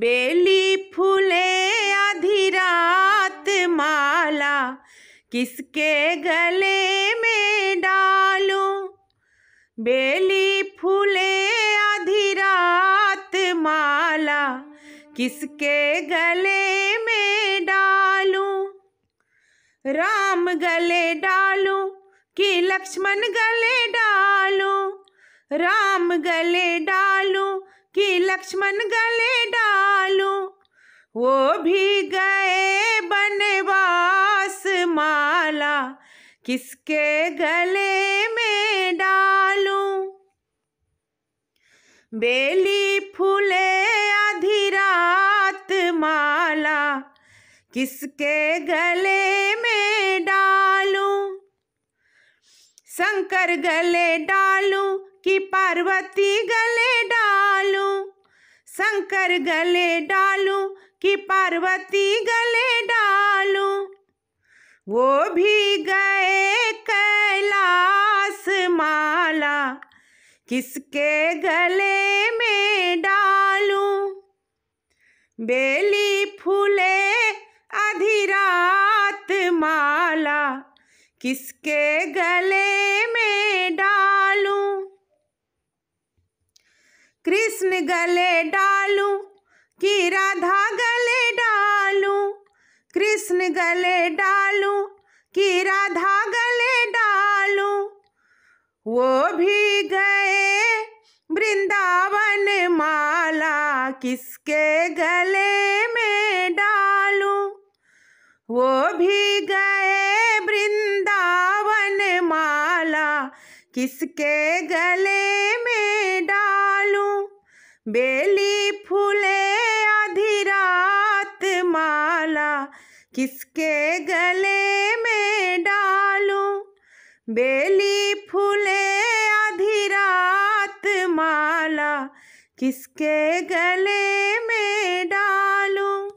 बेली फूले आधी रात माला किसके गले में डालूं बेली फूले आधी रात माला किसके गले में डालूं राम गले डालूं कि लक्ष्मण गले डालूं राम गले डालूं कि लक्ष्मण गले डालूं वो भी गए बनवास माला किसके गले में डालूं बेली फूले आधी रात माला किसके गले में डालूं शंकर गले डालूं कि पार्वती गले डालूं शंकर गले डालूं कि पार्वती गले डालूं वो भी गए कैलाश माला किसके गले में डालूं बेली फूले अधिरात माला किसके गले में डालूं कृष्ण गले डालूं कि राधा गले डालूं कृष्ण गले डालूं कि राधा गले डालूं वो भी गए वृंदावन माला किसके गले में डालूं वो भी गए वृंदावन माला किसके गले में बेली फूले आधी रात माला किसके गले में डालूं बेली फूले आधी रात माला किसके गले में डालूं